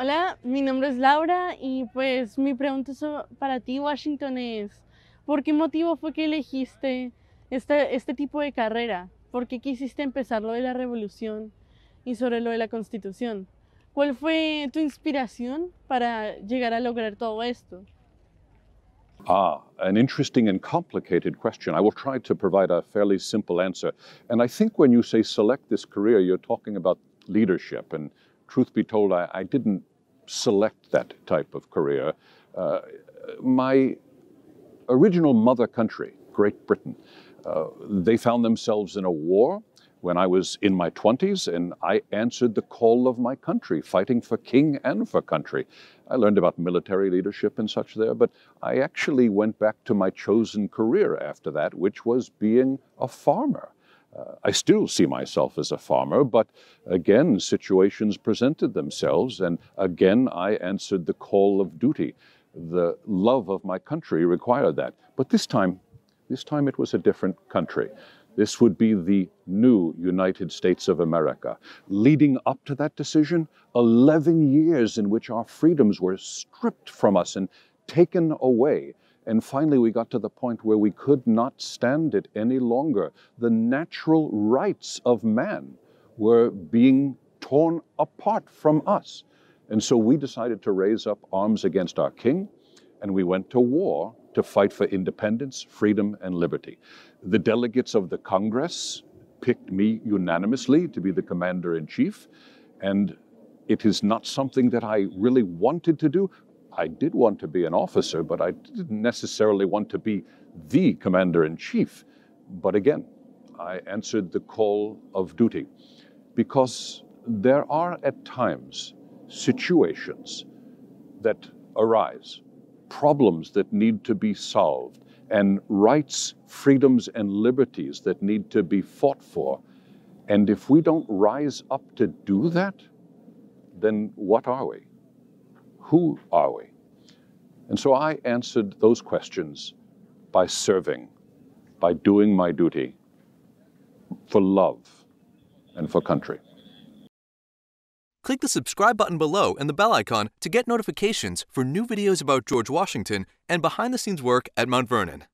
Hola, mi nombre es Laura y pues mi pregunta para ti, Washington, es ¿por qué motivo fue que elegiste este, este tipo de carrera? ¿Por qué quisiste empezar lo de la revolución y sobre lo de la constitución? ¿Cuál fue tu inspiración para llegar a lograr todo esto? Ah, an interesting and complicated question. I will try to provide a fairly simple answer. And I think when you say select this career, you're talking about leadership and truth be told, I, I didn't select that type of career. Uh, my original mother country, Great Britain, uh, they found themselves in a war when I was in my 20s, and I answered the call of my country, fighting for king and for country. I learned about military leadership and such there, but I actually went back to my chosen career after that, which was being a farmer. Uh, I still see myself as a farmer, but again, situations presented themselves, and again, I answered the call of duty. The love of my country required that. But this time, this time it was a different country. This would be the new United States of America. Leading up to that decision, 11 years in which our freedoms were stripped from us and taken away. And finally, we got to the point where we could not stand it any longer. The natural rights of man were being torn apart from us. And so we decided to raise up arms against our king, and we went to war to fight for independence, freedom, and liberty. The delegates of the Congress picked me unanimously to be the commander in chief, and it is not something that I really wanted to do, I did want to be an officer, but I didn't necessarily want to be the commander in chief. But again, I answered the call of duty because there are at times situations that arise, problems that need to be solved, and rights, freedoms, and liberties that need to be fought for. And if we don't rise up to do that, then what are we? Who are we? And so I answered those questions by serving, by doing my duty for love and for country. Click the subscribe button below and the bell icon to get notifications for new videos about George Washington and behind the scenes work at Mount Vernon.